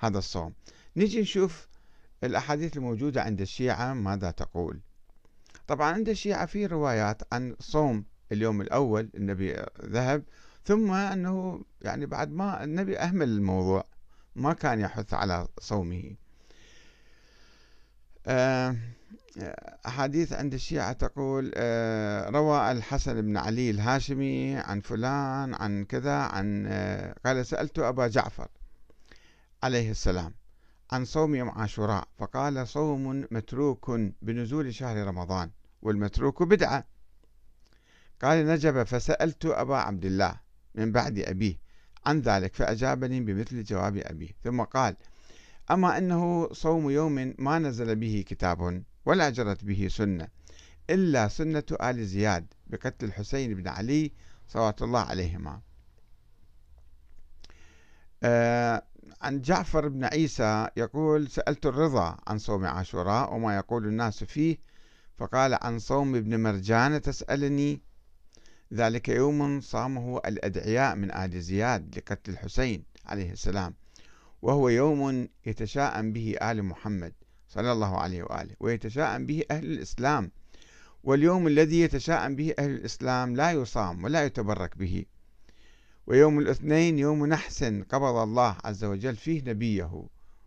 هذا الصوم نجي نشوف الأحاديث الموجودة عند الشيعة ماذا تقول طبعا عند الشيعة في روايات عن صوم اليوم الأول النبي ذهب ثم أنه يعني بعد ما النبي أهمل الموضوع ما كان يحث على صومه آه، أحاديث عند الشيعة تقول آه، روى الحسن بن علي الهاشمي عن فلان عن كذا عن آه، قال سألت أبا جعفر عليه السلام عن صوم يوم عاشوراء فقال صوم متروك بنزول شهر رمضان والمتروك بدعة قال نجب فسألت أبا عبد الله من بعد أبيه عن ذلك فأجابني بمثل جواب أبيه ثم قال أما أنه صوم يوم ما نزل به كتاب ولا جرت به سنة إلا سنة آل زياد بقتل الحسين بن علي صلوات الله عليهما آه عن جعفر بن عيسى يقول سألت الرضا عن صوم عاشوراء وما يقول الناس فيه فقال عن صوم ابن مرجان تسألني ذلك يوم صامه الأدعياء من آل زياد لقتل الحسين عليه السلام وهو يوم يتشاءم به آل محمد صلى الله عليه وآله ويتشاءم به أهل الإسلام واليوم الذي يتشاءم به أهل الإسلام لا يصام ولا يتبرك به ويوم الاثنين يوم نحس قبض الله عز وجل فيه نبيه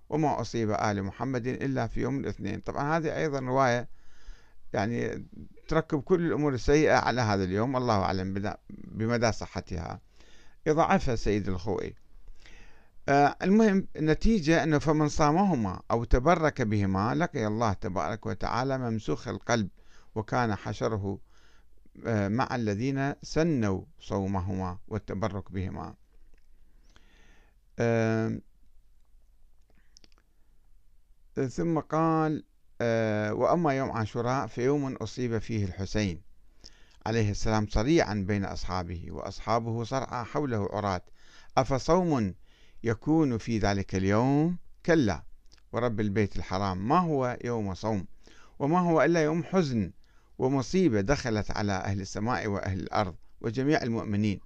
وما أصيب آل محمد إلا في يوم الاثنين طبعا هذه أيضا رواية يعني تركب كل الأمور السيئة على هذا اليوم الله أعلم بمدى صحتها يضعفها سيد الخوئي آه، المهم النتيجة أنه فمن صامهما أو تبرك بهما لقي الله تبارك وتعالى ممسوخ القلب وكان حشره آه، مع الذين سنوا صومهما والتبرك بهما ثم قال آه، وأما يوم عاشوراء فيوم أصيب فيه الحسين عليه السلام صريعا بين أصحابه وأصحابه صرعى حوله عراة أفصوم يكون في ذلك اليوم كلا ورب البيت الحرام ما هو يوم صوم وما هو إلا يوم حزن ومصيبة دخلت على أهل السماء وأهل الأرض وجميع المؤمنين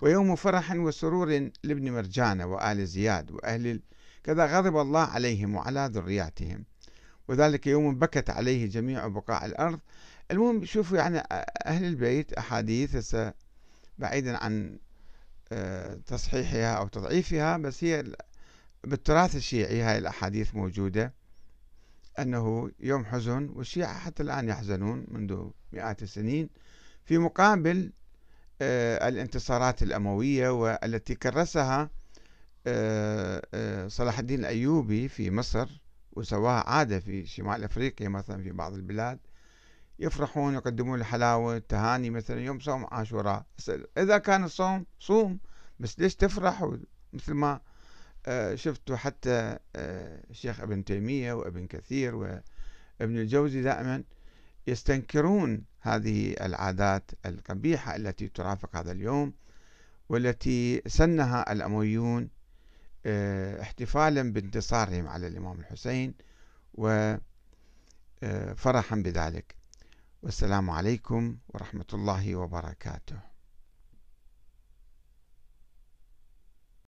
ويوم فرح وسرور لابن مرجانة وآل زياد وأهل كذا غضب الله عليهم وعلى ذرياتهم وذلك يوم بكت عليه جميع بقاع الأرض المهم شوفوا يعني أهل البيت أحاديث بعيدا عن آه، تصحيحها أو تضعيفها بس هي بالتراث الشيعي هاي الأحاديث موجودة أنه يوم حزن والشيعة حتى الآن يحزنون منذ مئات السنين في مقابل آه، الانتصارات الأموية والتي كرسها آه، آه، صلاح الدين الأيوبي في مصر وسواها عادة في شمال أفريقيا مثلا في بعض البلاد يفرحون يقدمون الحلاوة التهاني مثلا يوم صوم عاشوراء إذا كان الصوم صوم بس ليش تفرح مثل ما آه، شفت حتى آه، الشيخ ابن تيمية وابن كثير وابن الجوزي دائما يستنكرون هذه العادات القبيحة التي ترافق هذا اليوم والتي سنها الأمويون آه، احتفالا بانتصارهم على الإمام الحسين وفرحا بذلك والسلام عليكم ورحمة الله وبركاته